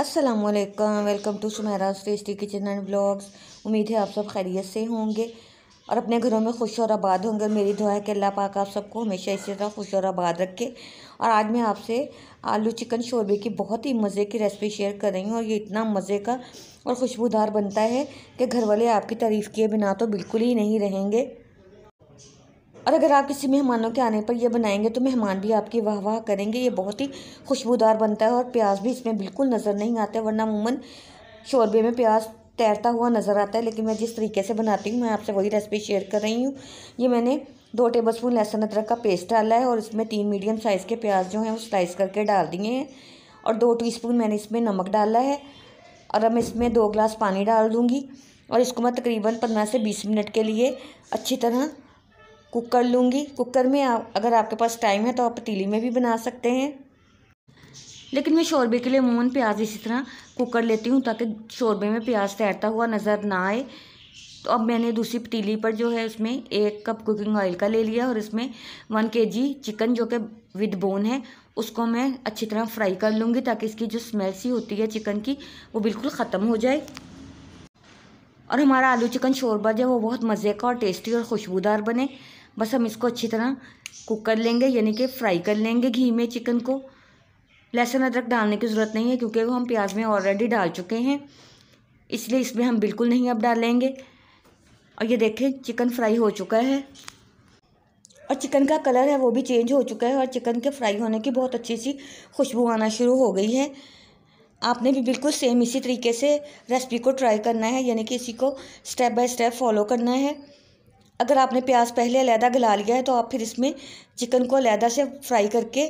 अस्सलाम वालेकुम welcome to Sumera tasty kitchen and blogs उम्मीद है आप सब खैरियत से होंगे और अपने घरों में खुश और आबाद होंगे मेरी दुआ है कि अल्लाह पाक आप सबको हमेशा इसी तरह खुश और आबाद रखे और आज मैं आपसे आलू चिकन शोरबे की बहुत ही मज़े की रेसिपी शेयर कर रही हूँ और ये इतना मज़े का और खुशबूदार बनता है कि घर वाले आपकी तारीफ़ किए बिना तो बिल्कुल ही नहीं रहेंगे और अगर आप किसी मेहमानों के आने पर यह बनाएंगे तो मेहमान भी आपकी वाह वाह करेंगे ये बहुत ही खुशबूदार बनता है और प्याज भी इसमें बिल्कुल नज़र नहीं आते वरना अमूमन शोरबे में प्याज तैरता हुआ नज़र आता है लेकिन मैं जिस तरीके से बनाती हूँ मैं आपसे वही रेसिपी शेयर कर रही हूँ ये मैंने दो टेबल स्पून लहसुन अदरक का पेस्ट डाला है और इसमें तीन मीडियम साइज़ के प्याज जो हैं वो स्लाइस करके डाल दिए हैं और दो स्पून मैंने इसमें नमक डाला है और अब इसमें दो ग्लास पानी डाल दूँगी और इसको मैं तकरीबन पंद्रह से बीस मिनट के लिए अच्छी तरह कुक कर लूँगी कुकर में आप अगर आपके पास टाइम है तो आप पतीली में भी बना सकते हैं लेकिन मैं शोरबे के लिए मून प्याज इसी तरह कुक कर लेती हूँ ताकि शोरबे में प्याज तैरता हुआ नज़र ना आए तो अब मैंने दूसरी पतीली पर जो है उसमें एक कप कुकिंग ऑयल का ले लिया और इसमें वन के जी चिकन जो कि विद बोन है उसको मैं अच्छी तरह फ्राई कर लूँगी ताकि इसकी जो स्मेल सी होती है चिकन की वो बिल्कुल ख़त्म हो जाए और हमारा आलू चिकन शोरबा जो है वो बहुत मज़े का और टेस्टी और खुशबूदार बने बस हम इसको अच्छी तरह कुक कर लेंगे यानी कि फ्राई कर लेंगे घी में चिकन को लहसुन अदरक डालने की ज़रूरत नहीं है क्योंकि वो हम प्याज में ऑलरेडी डाल चुके हैं इसलिए इसमें हम बिल्कुल नहीं अब डालेंगे और ये देखें चिकन फ्राई हो चुका है और चिकन का कलर है वो भी चेंज हो चुका है और चिकन के फ्राई होने की बहुत अच्छी सी खुशबू आना शुरू हो गई है आपने भी बिल्कुल सेम इसी तरीके से रेसिपी को ट्राई करना है यानी कि इसी को स्टेप बाय स्टेप फॉलो करना है अगर आपने प्याज पहले अलहदा गला लिया है तो आप फिर इसमें चिकन को अलहदा से फ्राई करके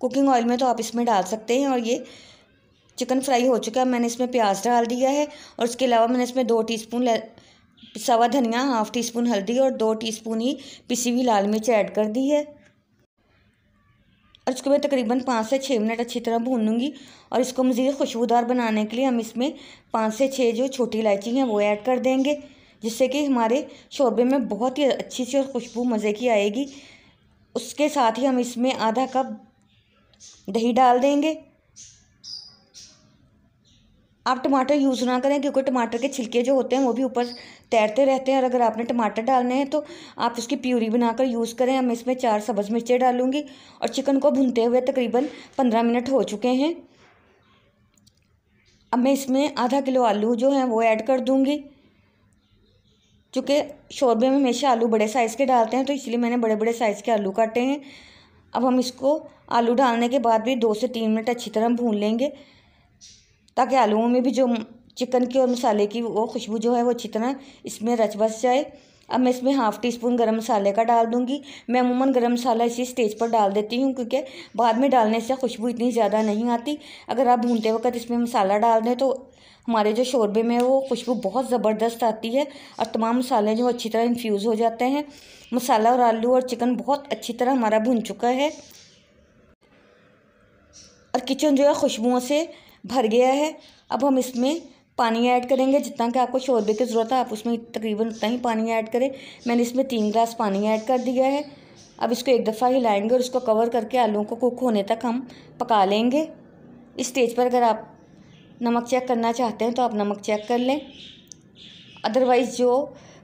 कुकिंग ऑयल में तो आप इसमें डाल सकते हैं और ये चिकन फ्राई हो चुका है मैंने इसमें प्याज डाल दिया है और उसके अलावा मैंने इसमें दो टी स्पून सवा धनिया हाफ़ टी स्पून हल्दी और दो टी स्पून ही पिसी हुई लाल मिर्च ऐड कर दी है और इसको मैं तकरीबन पाँच से छः मिनट अच्छी तरह भून लूँगी और इसको मज़ीद खुशबूदार बनाने के लिए हम इसमें पाँच से छः जो छोटी इलायची हैं वो ऐड कर देंगे जिससे कि हमारे शोरबे में बहुत ही अच्छी सी और खुशबू मज़े की आएगी उसके साथ ही हम इसमें आधा कप दही डाल देंगे आप टमाटर यूज़ ना करें क्योंकि टमाटर के छिलके जो होते हैं वो भी ऊपर तैरते रहते हैं और अगर आपने टमाटर डालने हैं तो आप उसकी प्यूरी बनाकर यूज़ करें हम इसमें चार सब्ज़ मिर्चें डालूंगी और चिकन को भुनते हुए तकरीबन पंद्रह मिनट हो चुके हैं अब मैं इसमें आधा किलो आलू जो हैं वो ऐड कर दूँगी चूँकि शोरबे में हमेशा आलू बड़े साइज़ के डालते हैं तो इसलिए मैंने बड़े बड़े साइज़ के आलू काटे हैं अब हम इसको आलू डालने के बाद भी दो से तीन मिनट अच्छी तरह भून लेंगे ताकि आलूओं में भी जो चिकन की और मसाले की वो खुशबू जो है वो अच्छी तरह इसमें रच बस जाए अब मैं इसमें हाफ़ टी स्पून गर्म मसाले का डाल दूँगी मैं अमूमन गर्म मसाला इसी स्टेज पर डाल देती हूँ क्योंकि बाद में डालने से खुशबू इतनी ज़्यादा नहीं आती अगर आप भूनते वक्त इसमें मसाला डाल दें तो हमारे जो शोरबे में वो खुशबू बहुत ज़बरदस्त आती है और तमाम मसाले जो अच्छी तरह इन्फ्यूज़ हो जाते हैं मसाला और आलू और चिकन बहुत अच्छी तरह हमारा भुन चुका है और किचन जो है खुशबुओं से भर गया है अब हम इसमें पानी ऐड करेंगे जितना कि आपको शोरबे की ज़रूरत है आप उसमें तकरीबन उतना ही पानी ऐड करें मैंने इसमें तीन ग्लास पानी ऐड कर दिया है अब इसको एक दफ़ा हिलाएंगे और इसको कवर करके आलू को कुक होने तक हम पका लेंगे इस स्टेज पर अगर आप नमक चेक करना चाहते हैं तो आप नमक चेक कर लें अदरवाइज़ जो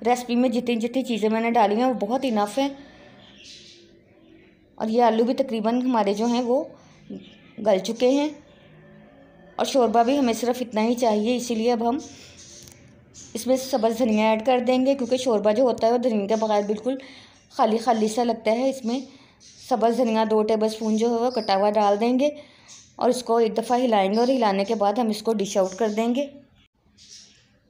रेसिपी में जितनी जितनी चीज़ें मैंने डाली हैं वो बहुत इनफ हैं और ये आलू भी तकरीबन हमारे जो हैं वो गल चुके हैं और शोरबा भी हमें सिर्फ इतना ही चाहिए इसीलिए अब हम इसमें सबज धनिया ऐड कर देंगे क्योंकि शोरबा जो होता है वो धनिया के बगैर बिल्कुल खाली खाली सा लगता है इसमें सबज धनिया दो टेबल स्पून जो है वो कटा हुआ डाल देंगे और इसको एक दफ़ा हिलाएंगे और हिलाने के बाद हम इसको डिश आउट कर देंगे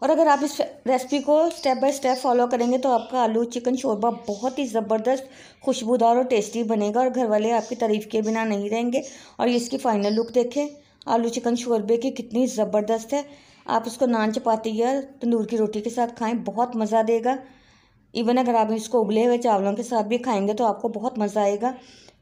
और अगर आप इस रेसिपी को स्टेप बाय स्टेप फॉलो करेंगे तो आपका आलू चिकन शोरबा बहुत ही ज़बरदस्त खुशबूदार और टेस्टी बनेगा और घर वाले आपकी तारीफ़ के बिना नहीं रहेंगे और ये इसकी फ़ाइनल लुक देखें आलू चिकन शोरबे की कितनी ज़बरदस्त है आप उसको नान चपाती या तंदूर की रोटी के साथ खाएं बहुत मज़ा देगा इवन अगर आप इसको उबले हुए चावलों के साथ भी खाएंगे तो आपको बहुत मज़ा आएगा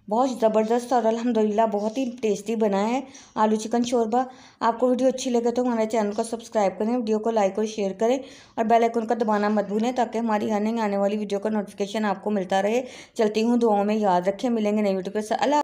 बहुत ज़बरदस्त और अलहमदिल्ला बहुत ही टेस्टी बना है आलू चिकन शोरबा आपको वीडियो अच्छी लगे तो हमारे चैनल को सब्सक्राइब करें वीडियो को लाइक और शेयर करें और बेल आइकन का दबाना मत भूलें ताकि हमारी आने आने वाली वीडियो का नोटिफिकेशन आपको मिलता रहे चलती हूँ दुआओं में याद रखें मिलेंगे नई वीडियो के साथ अल्लाह